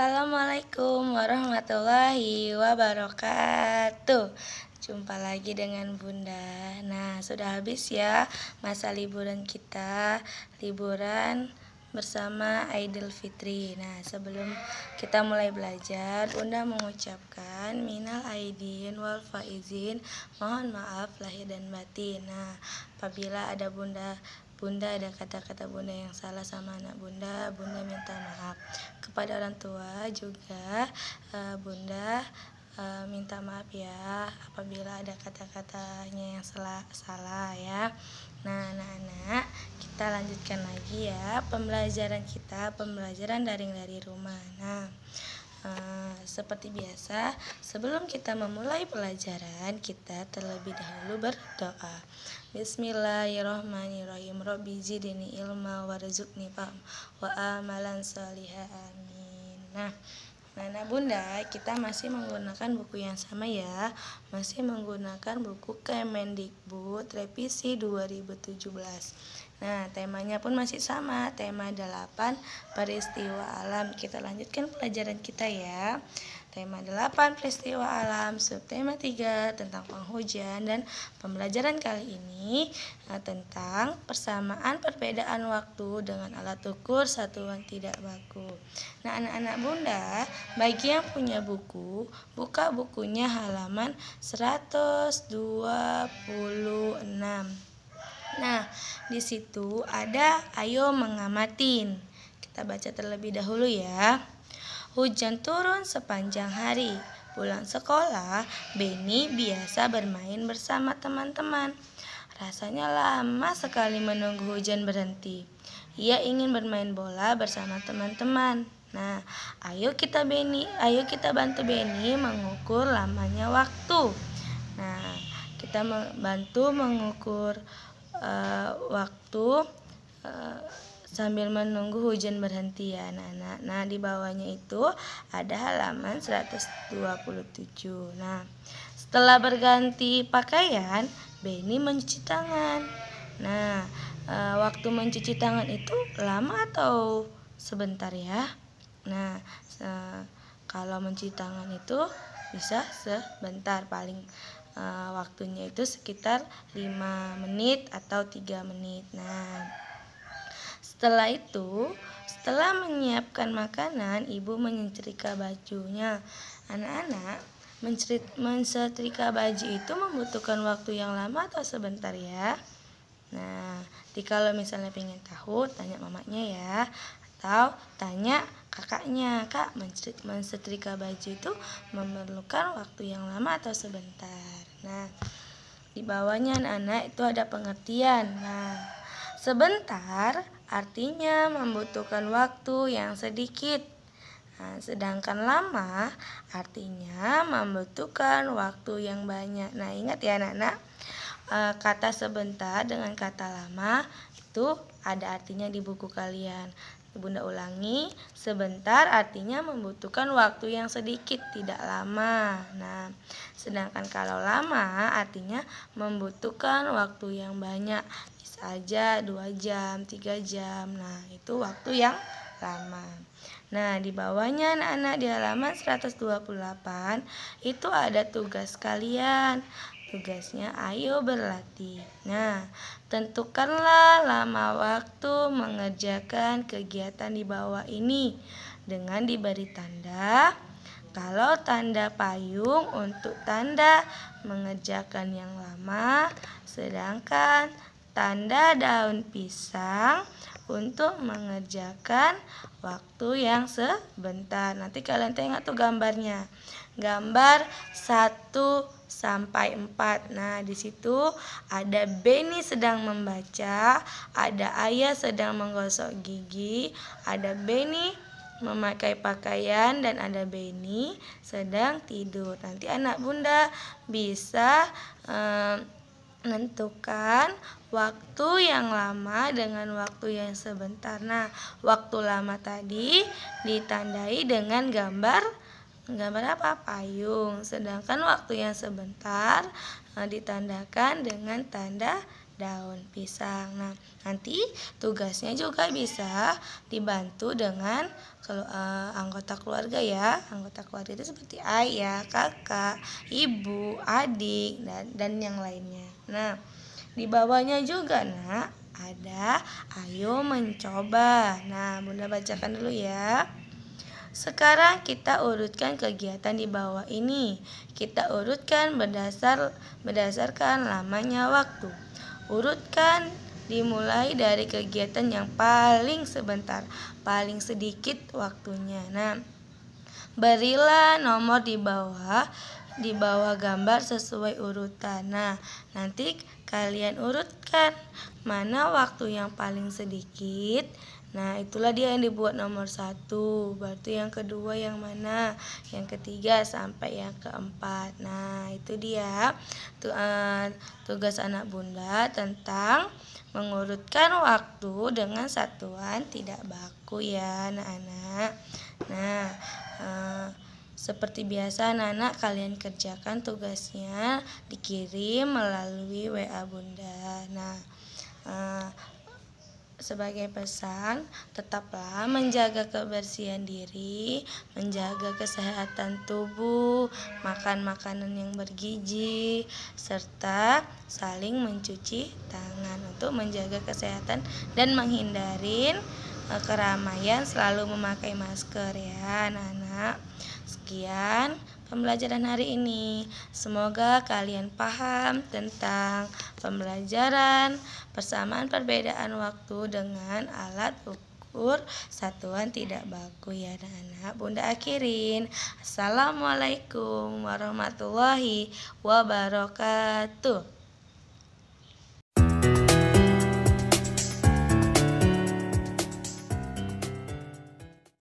Assalamualaikum warahmatullahi wabarakatuh. Jumpa lagi dengan Bunda. Nah, sudah habis ya masa liburan kita, liburan bersama Idol Fitri. Nah, sebelum kita mulai belajar, Bunda mengucapkan minal aidin wal faizin, mohon maaf lahir dan batin. Nah, apabila ada Bunda Bunda ada kata-kata Bunda yang salah sama anak Bunda. Bunda minta maaf kepada orang tua juga eh, Bunda eh, minta maaf ya apabila ada kata-katanya yang salah salah ya. Nah, anak-anak, kita lanjutkan lagi ya pembelajaran kita, pembelajaran daring dari rumah. Nah, seperti biasa, sebelum kita memulai pelajaran, kita terlebih dahulu berdoa. Bismillahirrahmanirrahim. Rabbi zidni ilma warzuqni faham wa amalan salihah. Amin. Nah, Nana Bunda, kita masih menggunakan buku yang sama ya. Masih menggunakan buku Kemendikbud revisi 2017. Nah, temanya pun masih sama, tema 8 peristiwa alam. Kita lanjutkan pelajaran kita ya. Tema 8 peristiwa alam, subtema 3 tentang penghujan dan pembelajaran kali ini nah, tentang persamaan perbedaan waktu dengan alat ukur satuan tidak baku. Nah, anak-anak Bunda, bagi yang punya buku, buka bukunya halaman 126. Nah, di situ ada ayo mengamatin. Kita baca terlebih dahulu ya. Hujan turun sepanjang hari. Pulang sekolah, Beni biasa bermain bersama teman-teman. Rasanya lama sekali menunggu hujan berhenti. Ia ingin bermain bola bersama teman-teman. Nah, ayo kita Beni, ayo kita bantu Beni mengukur lamanya waktu. Nah, kita bantu mengukur uh, waktu uh, sambil menunggu hujan berhenti ya anak-anak. Nah, di bawahnya itu ada halaman 127. Nah, setelah berganti pakaian, Benny mencuci tangan. Nah, e, waktu mencuci tangan itu lama atau sebentar ya? Nah, e, kalau mencuci tangan itu bisa sebentar paling uh, waktunya itu sekitar 5 menit atau 3 menit. Nah, setelah itu, setelah menyiapkan makanan, ibu menyetrika bajunya. Anak-anak, menyetrika baju itu membutuhkan waktu yang lama atau sebentar ya? Nah, kalau misalnya pengen tahu, tanya mamanya ya. Atau tanya kakaknya kak mensetrika baju itu memerlukan waktu yang lama atau sebentar nah di bawahnya anak-anak itu ada pengertian nah sebentar artinya membutuhkan waktu yang sedikit nah, sedangkan lama artinya membutuhkan waktu yang banyak nah ingat ya anak-anak eh, kata sebentar dengan kata lama itu ada artinya di buku kalian Bunda ulangi, sebentar artinya membutuhkan waktu yang sedikit, tidak lama. Nah, sedangkan kalau lama artinya membutuhkan waktu yang banyak. Bisa aja 2 jam, 3 jam. Nah, itu waktu yang lama. Nah, di bawahnya anak-anak di halaman 128 itu ada tugas kalian. Tugasnya ayo berlatih. Nah, tentukanlah lama waktu mengerjakan kegiatan di bawah ini dengan diberi tanda. Kalau tanda payung untuk tanda mengerjakan yang lama, sedangkan tanda daun pisang untuk mengerjakan waktu yang sebentar. Nanti kalian tengok tuh gambarnya gambar 1 sampai 4. Nah, di situ ada Beni sedang membaca, ada Ayah sedang menggosok gigi, ada Beni memakai pakaian dan ada Beni sedang tidur. Nanti anak Bunda bisa um, menentukan waktu yang lama dengan waktu yang sebentar. Nah, waktu lama tadi ditandai dengan gambar menggambar apa? Payung. Sedangkan waktu yang sebentar eh, ditandakan dengan tanda daun pisang. Nah, nanti tugasnya juga bisa dibantu dengan kalau uh, eh, anggota keluarga ya. Anggota keluarga itu seperti ayah, kakak, ibu, adik dan dan yang lainnya. Nah, di bawahnya juga nah ada ayo mencoba. Nah, Bunda bacakan dulu ya. Sekarang kita urutkan kegiatan di bawah ini. Kita urutkan berdasar berdasarkan lamanya waktu. Urutkan dimulai dari kegiatan yang paling sebentar, paling sedikit waktunya. Nah, berilah nomor di bawah di bawah gambar sesuai urutan. Nah, nanti kalian urutkan mana waktu yang paling sedikit, Nah, itulah dia yang dibuat nomor satu. Batu yang kedua yang mana? Yang ketiga sampai yang keempat. Nah, itu dia eh, tugas anak bunda tentang mengurutkan waktu dengan satuan tidak baku ya, anak-anak. Nah, uh, seperti biasa anak-anak kalian kerjakan tugasnya dikirim melalui WA Bunda. Nah, eh, sebagai pesan, tetaplah menjaga kebersihan diri, menjaga kesehatan tubuh, makan makanan yang bergizi, serta saling mencuci tangan untuk menjaga kesehatan dan menghindari e, keramaian selalu memakai masker ya anak-anak. Sekian pembelajaran hari ini. Semoga kalian paham tentang pembelajaran persamaan perbedaan waktu dengan alat ukur satuan tidak baku ya anak-anak. Bunda akhirin. Assalamualaikum warahmatullahi wabarakatuh.